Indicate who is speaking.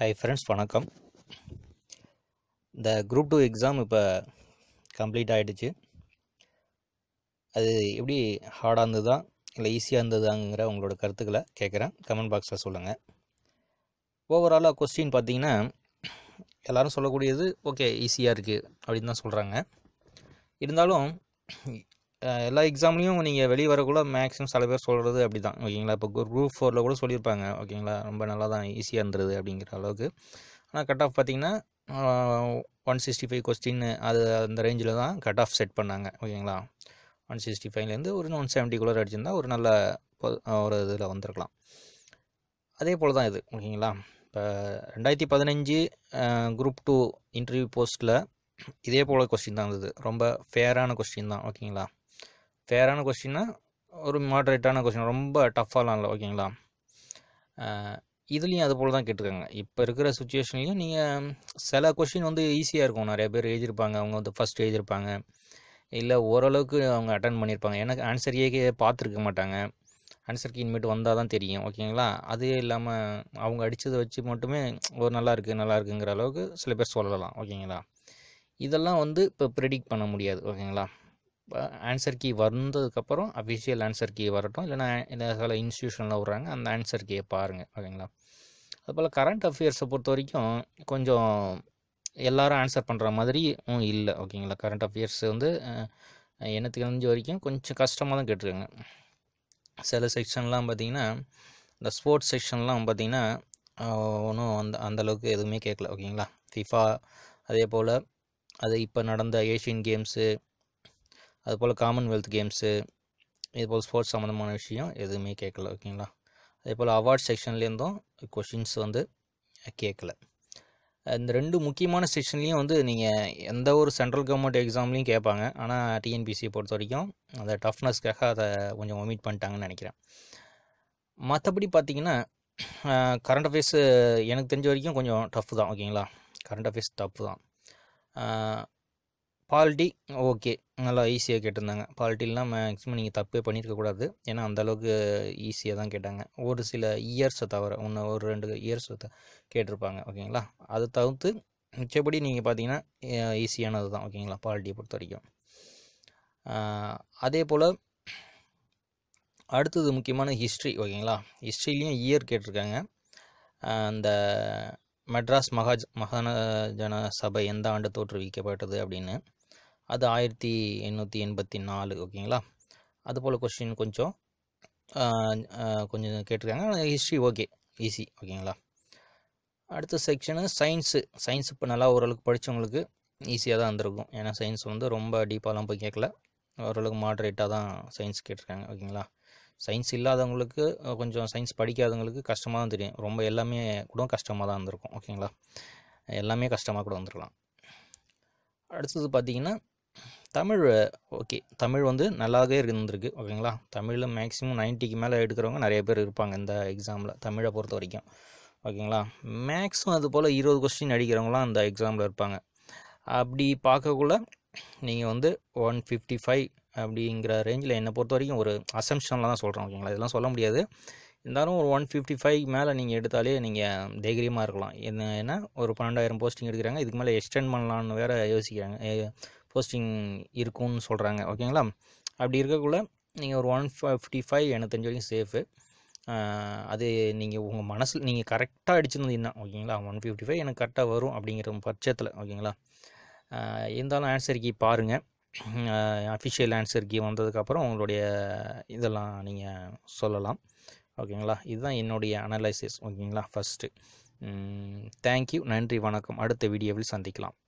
Speaker 1: hi friends வணக்கம் இந்த group two exam இப்போ கம்ப்ளீட் ஆகிடுச்சு அது எப்படி ஹார்டாக இருந்ததா இல்லை ஈஸியாக இருந்ததாங்கிற உங்களோட கருத்துக்களை கேட்குறேன் கமெண்ட் பாக்ஸில் சொல்லுங்கள் ஓவராலாக கொஸ்டின் பார்த்தீங்கன்னா எல்லோரும் சொல்லக்கூடியது ஓகே ஈஸியாக இருக்குது அப்படின்னு தான் சொல்கிறாங்க இருந்தாலும் எல்லா எக்ஸாம்லேயும் நீங்கள் வெளியே வரக்குள்ள மேக்ஸிமம் சில பேர் சொல்கிறது அப்படி தான் ஓகேங்களா இப்போ குரூப் ஃபோரில் கூட சொல்லியிருப்பாங்க ஓகேங்களா ரொம்ப நல்லா தான் ஈஸியாக இருந்தது அப்படிங்கிற அளவுக்கு ஆனால் கட் ஆஃப் பார்த்திங்கன்னா ஒன் சிக்ஸ்டி ஃபைவ் கொஸ்டின் அது அந்த ரேஞ்சில் தான் கட் ஆஃப் செட் பண்ணாங்க ஓகேங்களா ஒன் சிக்ஸ்டி ஃபைவ்லேருந்து ஒரு ஒன் செவன்ட்டிக்குள்ளே அடிச்சிருந்தா ஒரு நல்ல ஒரு இதில் வந்திருக்கலாம் அதே போல் தான் இது ஓகேங்களா இப்போ ரெண்டாயிரத்தி பதினஞ்சு குரூப் டூ இன்டர்வியூ போஸ்ட்டில் இதே போல் கொஸ்டின் தான் இருந்தது ரொம்ப ஃபேரான கொஸ்டின் தான் ஓகேங்களா ஃபேரான கொஸ்டின்னா ஒரு மாட்ரேட்டான கொஸ்டின் ரொம்ப டஃப்பாலாம் இல்லை ஓகேங்களா இதுலேயும் அது போல் தான் கேட்டிருக்காங்க இப்போ இருக்கிற சுச்சுவேஷன்லேயும் நீங்கள் சில கொஷின் வந்து ஈஸியாக இருக்கும் நிறைய பேர் எழுதியிருப்பாங்க அவங்க வந்து ஃபஸ்ட் எழுதியிருப்பாங்க இல்லை ஓரளவுக்கு அவங்க அட்டன் பண்ணியிருப்பாங்க எனக்கு ஆன்சரையே பார்த்துருக்க மாட்டாங்க ஆன்சருக்கு இனிமேட்டு வந்தால் தான் தெரியும் ஓகேங்களா அதே இல்லாமல் அவங்க அடித்ததை வச்சு மட்டுமே ஒரு நல்லா இருக்குது நல்லா இருக்குங்கிற அளவுக்கு சில பேர் சொல்லலாம் ஓகேங்களா இதெல்லாம் வந்து இப்போ ப்ரெடிக்ட் பண்ண முடியாது ஓகேங்களா ஆன்சர் கீ வந்ததுக்கப்புறம் அஃபிஷியல் ஆன்சர் கீ வரட்டும் இல்லைனா சில இன்ஸ்டியூஷனில் விட்றாங்க அந்த ஆன்சர் கீயை பாருங்கள் ஓகேங்களா அதுபோல் கரண்ட் அஃபேர்ஸை பொறுத்த வரைக்கும் கொஞ்சம் எல்லாரும் ஆன்சர் பண்ணுற மாதிரி இல்லை ஓகேங்களா கரண்ட் அஃபேர்ஸ் வந்து எனக்கு தெரிஞ்ச வரைக்கும் கொஞ்சம் கஷ்டமாக தான் கேட்டிருக்காங்க சில செக்ஷன்லாம் பார்த்தீங்கன்னா இந்த ஸ்போர்ட்ஸ் செக்ஷன்லாம் பார்த்தீங்கன்னா ஒன்றும் அந்த அந்தளவுக்கு எதுவுமே கேட்கல ஓகேங்களா ஃபிஃபா அதே போல் அது இப்போ நடந்த ஏஷியன் கேம்ஸு அதுபோல் காமன்வெல்த் கேம்ஸு இதுபோல் ஸ்போர்ட்ஸ் சம்மந்தமான விஷயம் எதுவுமே கேட்கல ஓகேங்களா அதே போல் அவார்ட் செக்ஷன்லேருந்தும் கொஷின்ஸ் வந்து கேட்கல இந்த ரெண்டு முக்கியமான செக்ஷன்லேயும் வந்து நீங்கள் எந்த ஒரு சென்ட்ரல் கவர்மெண்ட் எக்ஸாம்லேயும் கேட்பாங்க ஆனால் டிஎன்பிசியை பொறுத்த வரைக்கும் அந்த டஃப்னஸ்க்காக அதை கொஞ்சம் ஒமிட் பண்ணிட்டாங்கன்னு நினைக்கிறேன் மற்றபடி பார்த்தீங்கன்னா கரண்ட் அஃபேர்ஸு எனக்கு தெரிஞ்ச வரைக்கும் கொஞ்சம் டஃப் தான் ஓகேங்களா கரண்ட் அஃபேர்ஸ் டஃப் தான் பால்டி ஓகே நல்லா ஈஸியாக கேட்டிருந்தாங்க பால்ட்டிலாம் மேக்ஸிமம் நீங்கள் தப்பே பண்ணியிருக்கக்கூடாது ஏன்னா அந்தளவுக்கு ஈஸியாக தான் கேட்டாங்க ஒரு சில இயர்ஸை தவிர ஒன்று ஒரு ரெண்டு இயர்ஸ் கேட்டிருப்பாங்க ஓகேங்களா அதை தவிர்த்து மிச்சப்படி நீங்கள் பார்த்தீங்கன்னா ஈஸியானது தான் ஓகேங்களா பால்ட்டியை பொறுத்த வரைக்கும் அதே போல் அடுத்தது முக்கியமான ஹிஸ்ட்ரி ஓகேங்களா ஹிஸ்ட்ரிலையும் இயர் கேட்டிருக்காங்க அந்த மெட்ராஸ் மகாஜ் மகாஜன சபை எந்த ஆண்டு தோற்றுவிக்கப்பட்டது அப்படின்னு அது ஆயிரத்தி எண்ணூற்றி எண்பத்தி நாலு ஓகேங்களா அதுபோல் கொஸ்டின் கொஞ்சம் கொஞ்சம் கேட்டிருக்காங்க ஹிஸ்ட்ரி ஓகே ஈஸி ஓகேங்களா அடுத்த செக்ஷனு சயின்ஸு சயின்ஸ் இப்போ நல்லா ஓரளவுக்கு படித்தவங்களுக்கு ஈஸியாக தான் இருந்திருக்கும் ஏன்னா சயின்ஸ் வந்து ரொம்ப டீப்பாகலாம் போய் கேட்கல ஓரளவுக்கு மாட்ரேட்டாக தான் சயின்ஸ் கேட்டிருக்காங்க ஓகேங்களா சயின்ஸ் இல்லாதவங்களுக்கு கொஞ்சம் சயின்ஸ் படிக்காதவங்களுக்கு கஷ்டமாக தான் தெரியும் ரொம்ப எல்லாமே கூட கஷ்டமாக தான் இருந்திருக்கும் ஓகேங்களா எல்லாமே கஷ்டமாக கூட வந்திருக்கலாம் அடுத்தது பார்த்திங்கன்னா தமிழ் ஓகே தமிழ் வந்து நல்லாவே இருந்திருக்கு ஓகேங்களா தமிழில் மேக்ஸிமம் நைன்ட்டிக்கு மேலே எடுக்கிறவங்க நிறைய பேர் இருப்பாங்க இந்த எக்ஸாமில் தமிழை பொறுத்த வரைக்கும் ஓகேங்களா மேக்ஸும் அது போல் இருபது கொஸ்டின் அடிக்கிறவங்களாம் அந்த எக்ஸாமில் இருப்பாங்க அப்படி பார்க்கக்குள்ள நீங்கள் வந்து ஒன் ஃபிஃப்டி ஃபைவ் அப்படிங்கிற ரேஞ்சில் என்னை பொறுத்த வரைக்கும் ஒரு அசம்ஷனில் தான் சொல்கிறோம் ஓகேங்களா இதெல்லாம் சொல்ல முடியாது இருந்தாலும் ஒரு ஒன் ஃபிஃப்டி ஃபைவ் மேலே நீங்கள் எடுத்தாலே நீங்கள் தைரியமாக இருக்கலாம் என்ன ஒரு பன்னெண்டாயிரம் போஸ்டிங் எடுக்கிறாங்க இதுக்கு மேலே எக்ஸ்டெண்ட் பண்ணலான்னு வேறு யோசிக்கிறாங்க போஸ்டிங் இருக்கும்னு சொல்கிறாங்க ஓகேங்களா அப்படி இருக்கக்குள்ள நீங்கள் ஒரு ஒன் ஃபிஃப்டி ஃபைவ் எனக்கு தெரிஞ்ச வரைக்கும் சேஃபு அது நீங்கள் உங்கள் மனசில் நீங்கள் கரெக்டாக அடிச்சிருந்தது என்ன ஓகேங்களா ஒன் ஃபிஃப்டி ஃபைவ் எனக்கு கரெக்டாக வரும் அப்படிங்கிற பட்சத்தில் ஓகேங்களா இருந்தாலும் ஆன்சர் கீ பாருங்கள் அஃபிஷியல் ஆன்சர் கீ வந்ததுக்கப்புறம் உங்களுடைய இதெல்லாம் நீங்கள் சொல்லலாம் ஓகேங்களா இதுதான் என்னுடைய அனலைசிஸ் ஓகேங்களா ஃபஸ்ட்டு தேங்க்யூ நன்றி வணக்கம் அடுத்த வீடியோவில் சந்திக்கலாம்